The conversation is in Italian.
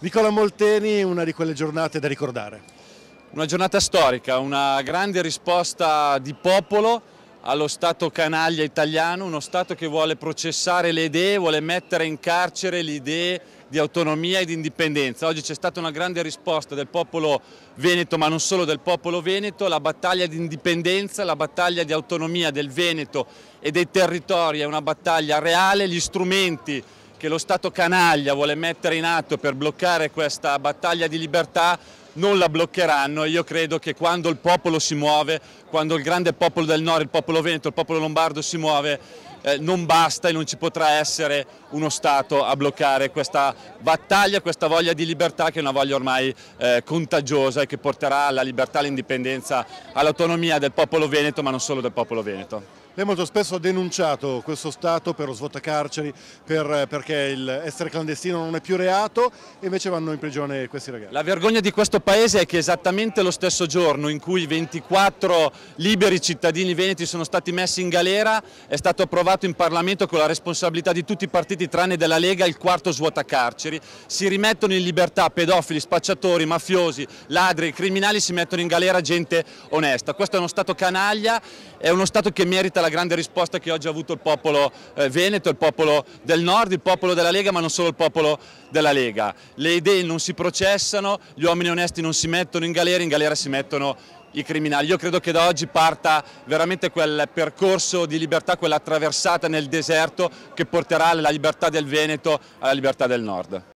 Nicola Molteni, una di quelle giornate da ricordare. Una giornata storica, una grande risposta di popolo allo Stato canaglia italiano, uno Stato che vuole processare le idee, vuole mettere in carcere le idee di autonomia e di indipendenza. Oggi c'è stata una grande risposta del popolo veneto, ma non solo del popolo veneto, la battaglia di indipendenza, la battaglia di autonomia del Veneto e dei territori è una battaglia reale, gli strumenti che lo Stato canaglia vuole mettere in atto per bloccare questa battaglia di libertà non la bloccheranno e io credo che quando il popolo si muove, quando il grande popolo del nord, il popolo veneto, il popolo lombardo si muove, eh, non basta e non ci potrà essere uno Stato a bloccare questa battaglia, questa voglia di libertà che è una voglia ormai eh, contagiosa e che porterà alla libertà, all'indipendenza, all'autonomia del popolo veneto ma non solo del popolo veneto. Lei molto spesso ha denunciato questo Stato per lo svuotacarceri, per, eh, perché essere clandestino non è più reato e invece vanno in prigione questi ragazzi. La vergogna di questo paese è che esattamente lo stesso giorno in cui 24 liberi cittadini veneti sono stati messi in galera è stato approvato in Parlamento con la responsabilità di tutti i partiti tranne della Lega il quarto svuotacarceri. Si rimettono in libertà pedofili, spacciatori, mafiosi, ladri, criminali, si mettono in galera gente onesta. Questo è uno Stato canaglia, è uno Stato che merita la grande risposta che oggi ha avuto il popolo eh, veneto, il popolo del nord, il popolo della Lega, ma non solo il popolo della Lega. Le idee non si processano, gli uomini onesti non si mettono in galera, in galera si mettono i criminali. Io credo che da oggi parta veramente quel percorso di libertà, quella traversata nel deserto che porterà alla libertà del Veneto, alla libertà del Nord.